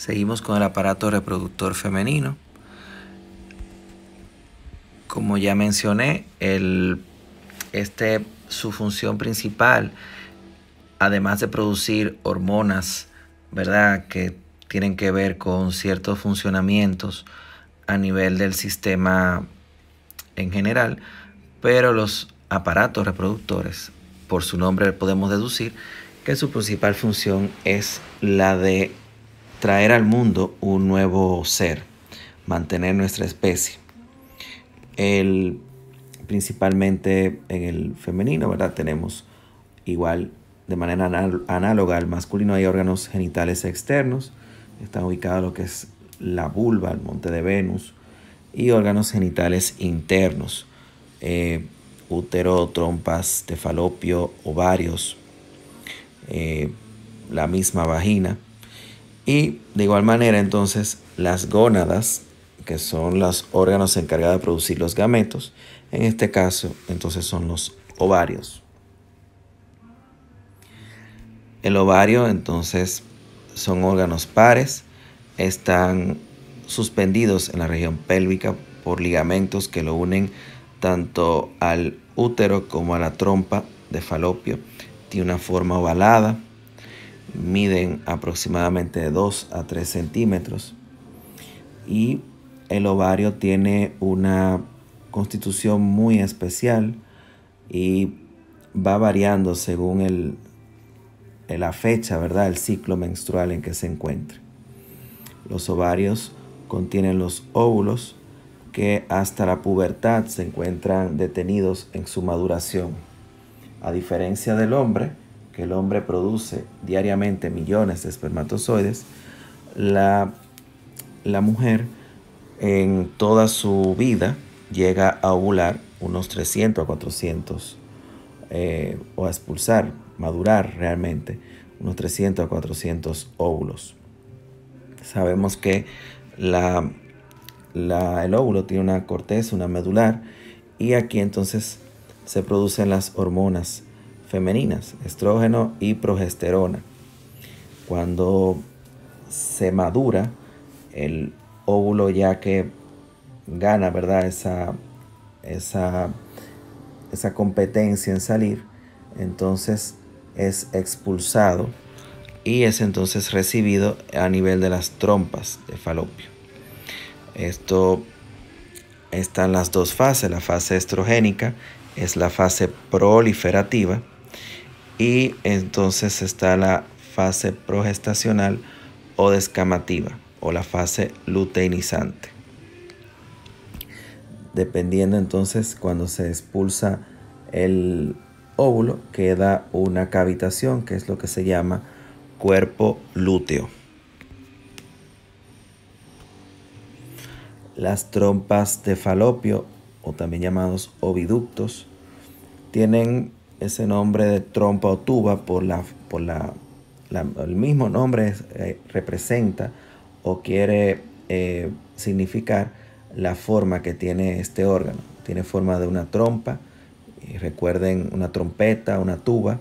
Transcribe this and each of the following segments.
Seguimos con el aparato reproductor femenino. Como ya mencioné, el, este, su función principal, además de producir hormonas, ¿verdad? Que tienen que ver con ciertos funcionamientos a nivel del sistema en general, pero los aparatos reproductores, por su nombre podemos deducir que su principal función es la de traer al mundo un nuevo ser, mantener nuestra especie. El, principalmente en el femenino, ¿verdad? Tenemos igual de manera análoga al masculino hay órganos genitales externos, están ubicados lo que es la vulva, el monte de Venus, y órganos genitales internos, eh, útero, trompas, tefalopio, ovarios, eh, la misma vagina. Y de igual manera, entonces, las gónadas, que son los órganos encargados de producir los gametos, en este caso, entonces son los ovarios. El ovario, entonces, son órganos pares, están suspendidos en la región pélvica por ligamentos que lo unen tanto al útero como a la trompa de falopio. Tiene una forma ovalada miden aproximadamente de 2 a 3 centímetros y el ovario tiene una constitución muy especial y va variando según la fecha, ¿verdad? El ciclo menstrual en que se encuentre. Los ovarios contienen los óvulos que hasta la pubertad se encuentran detenidos en su maduración. A diferencia del hombre, que el hombre produce diariamente millones de espermatozoides, la, la mujer en toda su vida llega a ovular unos 300 a 400 eh, o a expulsar, madurar realmente unos 300 a 400 óvulos. Sabemos que la, el óvulo tiene una corteza, una medular, y aquí entonces se producen las hormonas femeninas, estrógeno y progesterona. Cuando se madura, el óvulo ya que gana, ¿verdad? Esa, esa, esa competencia en salir, entonces es expulsado y es entonces recibido a nivel de las trompas de falopio. Esto están las dos fases, la fase estrogénica es la fase proliferativa y entonces está la fase progestacional o descamativa o la fase luteinizante. Dependiendo entonces cuando se expulsa el óvulo queda una cavitación que es lo que se llama cuerpo lúteo. Las trompas de falopio o también llamados oviductos tienen ese nombre de trompa o tuba por la, por el mismo nombre eh, representa o quiere eh, significar la forma que tiene este órgano. Tiene forma de una trompa, y recuerden una trompeta, una tuba.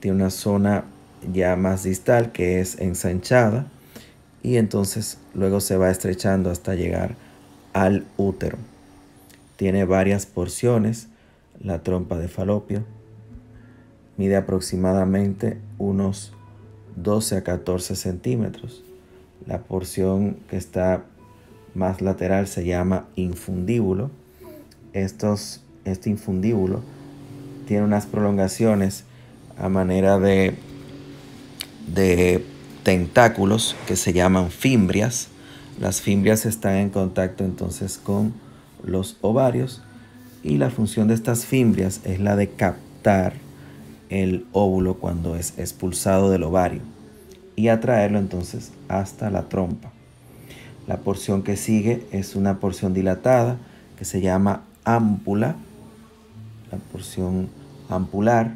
Tiene una zona ya más distal que es ensanchada y entonces luego se va estrechando hasta llegar al útero. Tiene varias porciones la trompa de falopio mide aproximadamente unos 12 a 14 centímetros. La porción que está más lateral se llama infundíbulo. Estos, este infundíbulo tiene unas prolongaciones a manera de, de tentáculos que se llaman fimbrias. Las fimbrias están en contacto entonces con los ovarios y la función de estas fimbrias es la de captar el óvulo cuando es expulsado del ovario y atraerlo entonces hasta la trompa. La porción que sigue es una porción dilatada que se llama ámpula, la porción ampular.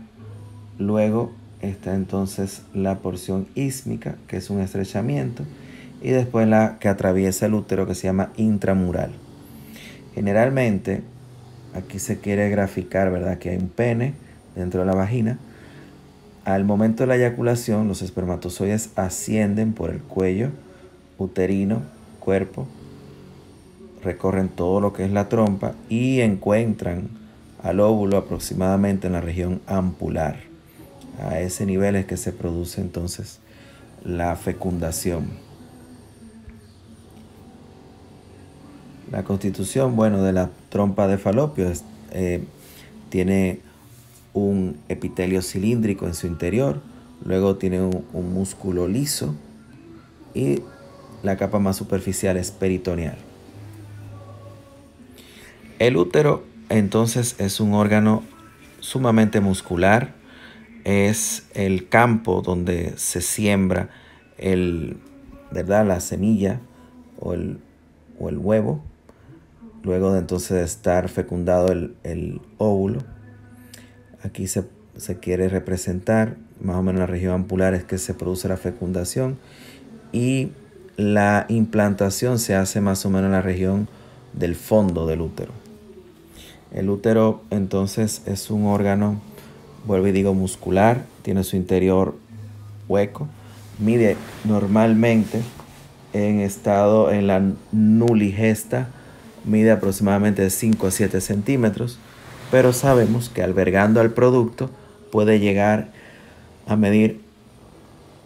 Luego está entonces la porción ísmica, que es un estrechamiento, y después la que atraviesa el útero, que se llama intramural. Generalmente Aquí se quiere graficar, ¿verdad? Que hay un pene dentro de la vagina. Al momento de la eyaculación, los espermatozoides ascienden por el cuello, uterino, cuerpo, recorren todo lo que es la trompa y encuentran al óvulo aproximadamente en la región ampular. A ese nivel es que se produce entonces la fecundación. La constitución, bueno, de la trompa de falopio eh, tiene un epitelio cilíndrico en su interior, luego tiene un, músculo liso y la capa más superficial es peritoneal. El útero entonces es un órgano sumamente muscular, es el campo donde se siembra el, ¿verdad? la semilla o el huevo Luego de entonces estar fecundado el, óvulo, aquí se, quiere representar más o menos la región ampular es que se produce la fecundación y la implantación se hace más o menos en la región del fondo del útero. El útero entonces es un órgano, vuelvo y digo, muscular, tiene su interior hueco, mide normalmente en estado en la nuligesta mide aproximadamente 5 a 7 centímetros, pero sabemos que albergando al producto puede llegar a medir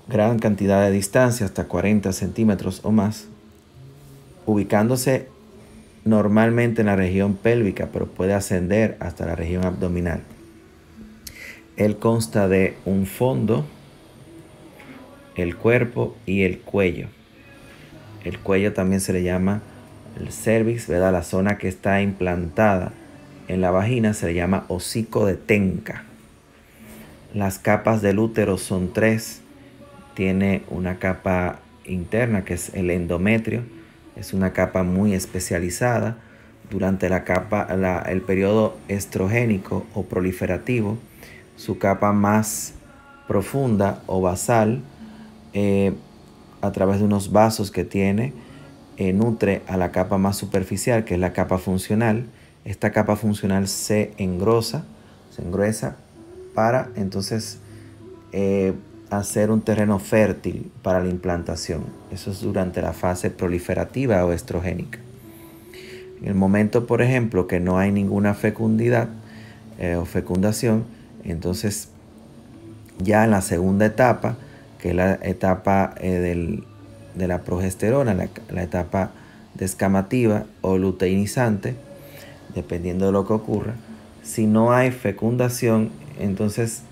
gran cantidad de distancia, hasta 40 centímetros o más, ubicándose normalmente en la región pélvica, pero puede ascender hasta la región abdominal. Él consta de un fondo, el cuerpo y el cuello. El cuello también se le llama el cervix, La zona que está implantada en la vagina se le llama hocico de tenca. Las capas del útero son tres. Tiene una capa interna que es el endometrio. Es una capa muy especializada. Durante la capa, el periodo estrogénico o proliferativo, su capa más profunda o basal, eh, a través de unos vasos que tiene, eh, nutre a la capa más superficial, que es la capa funcional. Esta capa funcional se engrosa, se engruesa para entonces eh, hacer un terreno fértil para la implantación. Eso es durante la fase proliferativa o estrogénica. En el momento, por ejemplo, que no hay ninguna fecundidad eh, o fecundación, entonces ya en la segunda etapa, que es la etapa del de la progesterona, la, etapa descamativa o luteinizante, dependiendo de lo que ocurra. Si no hay fecundación, entonces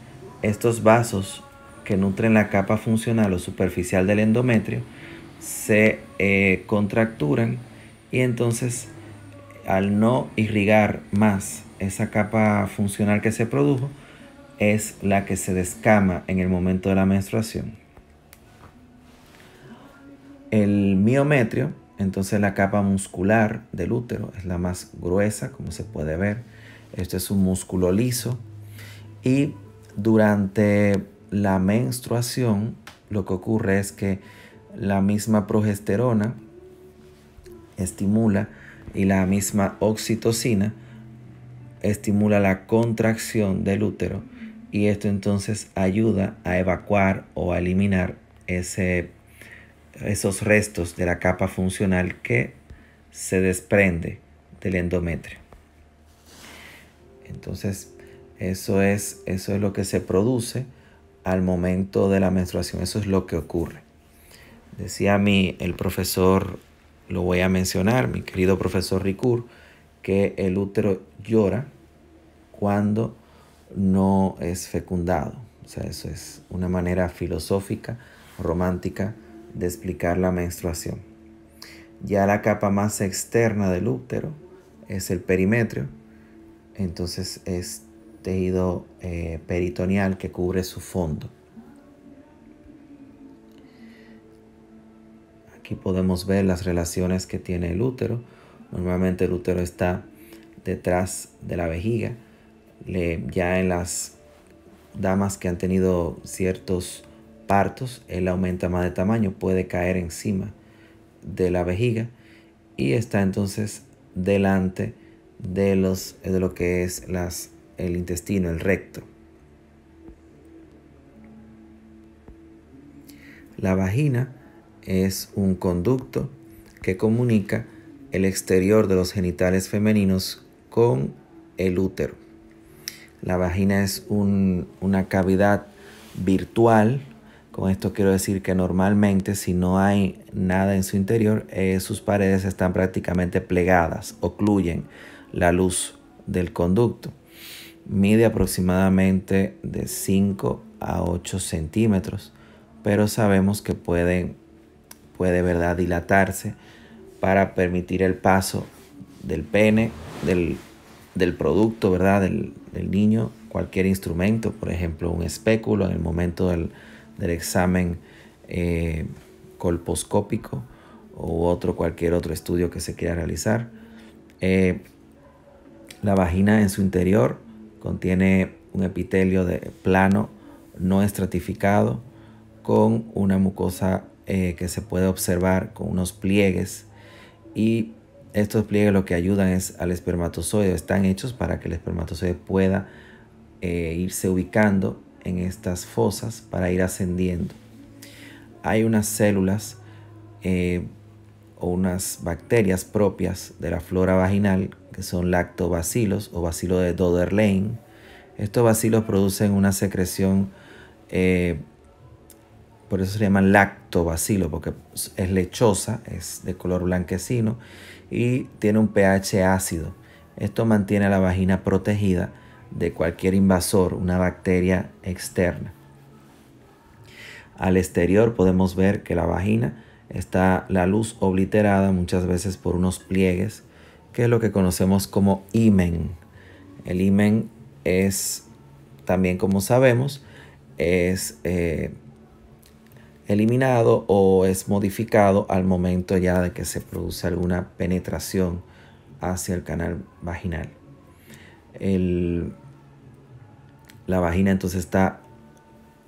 estos vasos que nutren la capa funcional o superficial del endometrio se eh, contracturan y entonces al no irrigar más esa capa funcional que se produjo, es la que se descama en el momento de la menstruación. El miometrio, entonces la capa muscular del útero es la más gruesa, como se puede ver. Este es un músculo liso. Y durante la menstruación, lo que ocurre es que la misma progesterona estimula y la misma oxitocina estimula la contracción del útero y esto entonces ayuda a evacuar o a eliminar ese esos restos de la capa funcional que se desprende del endometrio. Entonces, eso es, lo que se produce al momento de la menstruación, eso es lo que ocurre. Decía a mí el profesor, lo voy a mencionar, mi querido profesor Ricur, que el útero llora cuando no es fecundado. O sea, eso es una manera filosófica, romántica, de explicar la menstruación. Ya la capa más externa del útero es el perimetrio, entonces es tejido eh, peritoneal que cubre su fondo. Aquí podemos ver las relaciones que tiene el útero. Normalmente el útero está detrás de la vejiga. ya en las damas que han tenido ciertos partos, él aumenta más de tamaño, puede caer encima de la vejiga y está entonces delante de, los, lo que es las, el intestino, el recto. La vagina es un conducto que comunica el exterior de los genitales femeninos con el útero. La vagina es una cavidad virtual con esto quiero decir que normalmente si no hay nada en su interior, eh, sus paredes están prácticamente plegadas, ocluyen la luz del conducto. Mide aproximadamente de 5 a 8 centímetros, pero sabemos que puede, puede ¿verdad? dilatarse para permitir el paso del pene, del, producto, ¿verdad? Del, del niño, cualquier instrumento, por ejemplo, un espéculo en el momento del, del examen eh, colposcópico u otro, cualquier otro estudio que se quiera realizar. Eh, la vagina en su interior contiene un epitelio de plano no estratificado con una mucosa eh, que se puede observar con unos pliegues y estos pliegues lo que ayudan es al espermatozoide, están hechos para que el espermatozoide pueda irse ubicando en estas fosas para ir ascendiendo. Hay unas células eh, o unas bacterias propias de la flora vaginal que son lactobacilos o bacilo de Doderlein. Estos bacilos producen una secreción, eh, por eso se llaman lactobacilo, porque es lechosa, es de color blanquecino y tiene un pH ácido. Esto mantiene a la vagina protegida de cualquier invasor, una bacteria externa. Al exterior podemos ver que la vagina está la luz obliterada muchas veces por unos pliegues, que es lo que conocemos como imen. El imen es, también como sabemos, es eh, eliminado o es modificado al momento ya de que se produce alguna penetración hacia el canal vaginal la vagina entonces está,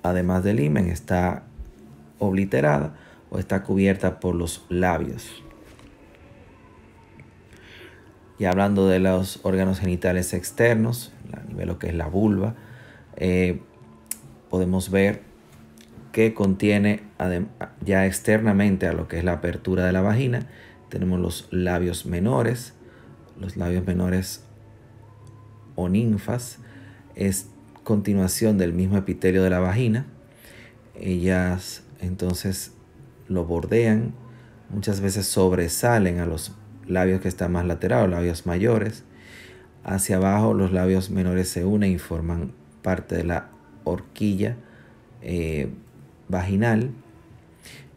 además del himen, está obliterada o está cubierta por los labios. Y hablando de los órganos genitales externos, a nivel lo que es la vulva, eh, podemos ver que contiene ya externamente a lo que es la apertura de la vagina, tenemos los labios menores, los labios menores o ninfas es continuación del mismo epitelio de la vagina. Ellas entonces lo bordean, muchas veces sobresalen a los labios que están más laterales, labios mayores. Hacia abajo los labios menores se unen y forman parte de la horquilla eh, vaginal.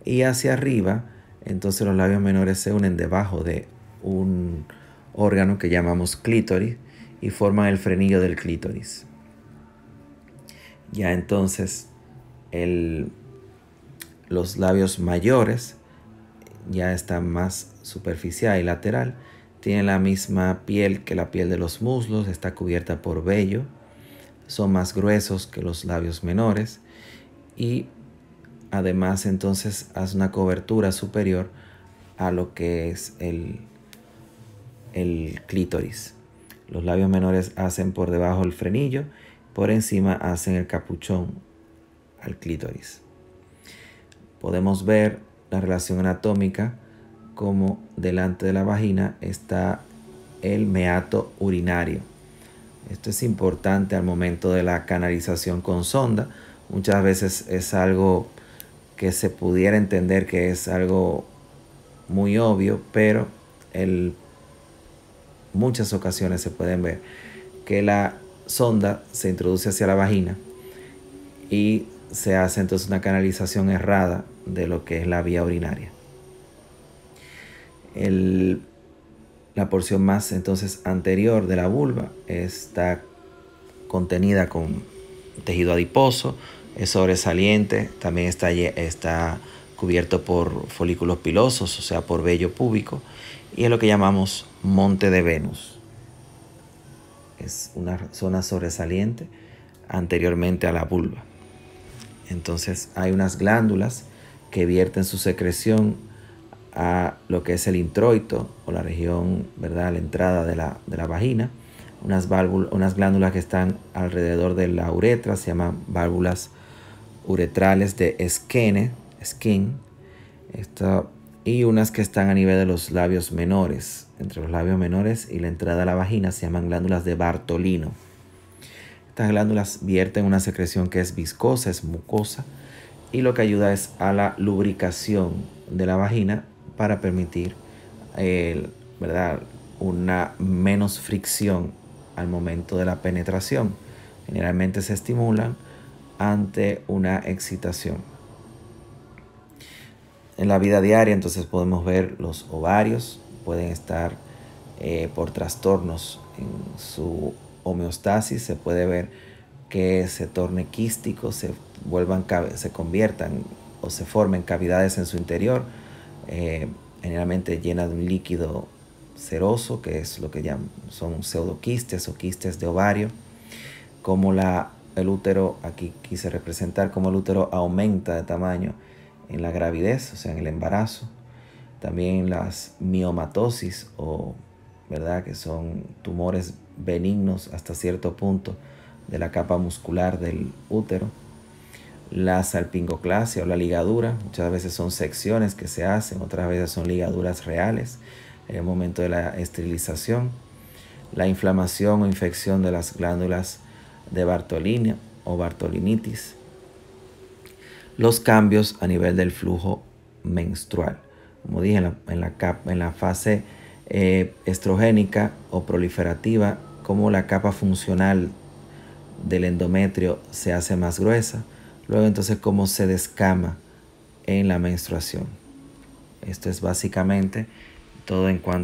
Y hacia arriba, entonces los labios menores se unen debajo de un órgano que llamamos clítoris y forman el frenillo del clítoris. Ya entonces el, los labios mayores ya están más superficial y lateral. Tiene la misma piel que la piel de los muslos, está cubierta por vello. Son más gruesos que los labios menores. Y además entonces hace una cobertura superior a lo que es el, el clítoris. Los labios menores hacen por debajo el frenillo, por encima hacen el capuchón al clítoris. Podemos ver la relación anatómica como delante de la vagina está el meato urinario. Esto es importante al momento de la canalización con sonda. Muchas veces es algo que se pudiera entender que es algo muy obvio, pero el muchas ocasiones se pueden ver que la sonda se introduce hacia la vagina y se hace entonces una canalización errada de lo que es la vía urinaria. la porción más entonces anterior de la vulva está contenida con tejido adiposo, es sobresaliente, también está, está cubierto por folículos pilosos, o sea, por vello púbico, y es lo que llamamos Monte de Venus. Es una zona sobresaliente anteriormente a la vulva. Entonces hay unas glándulas que vierten su secreción a lo que es el introito o la región, ¿verdad? La entrada de la, vagina. Unas, válvulas, unas glándulas que están alrededor de la uretra, se llaman válvulas uretrales de esquene, skin. Esta y unas que están a nivel de los labios menores. Entre los labios menores y la entrada a la vagina se llaman glándulas de Bartolino. Estas glándulas vierten una secreción que es viscosa, es mucosa, y lo que ayuda es a la lubricación de la vagina para permitir ¿verdad? una menos fricción al momento de la penetración. Generalmente se estimulan ante una excitación en la vida diaria, entonces podemos ver los ovarios, pueden estar eh, por trastornos en su homeostasis, se puede ver que se torne quístico, se, vuelvan, se conviertan o se formen cavidades en su interior, eh, generalmente llena de un líquido seroso, que es lo que llaman, son pseudoquistes o quistes de ovario, como el útero, aquí quise representar como el útero aumenta de tamaño, en la gravidez, o sea, en el embarazo, también las miomatosis o ¿verdad? que son tumores benignos hasta cierto punto de la capa muscular del útero. La salpingoclasia o la ligadura, muchas veces son secciones que se hacen, otras veces son ligaduras reales en el momento de la esterilización. La inflamación o infección de las glándulas de Bartolina o Bartolinitis los cambios a nivel del flujo menstrual. Como dije, en la, en la fase eh, estrogénica o proliferativa, como la capa funcional del endometrio se hace más gruesa, luego entonces cómo se descama en la menstruación. Esto es básicamente todo en cuanto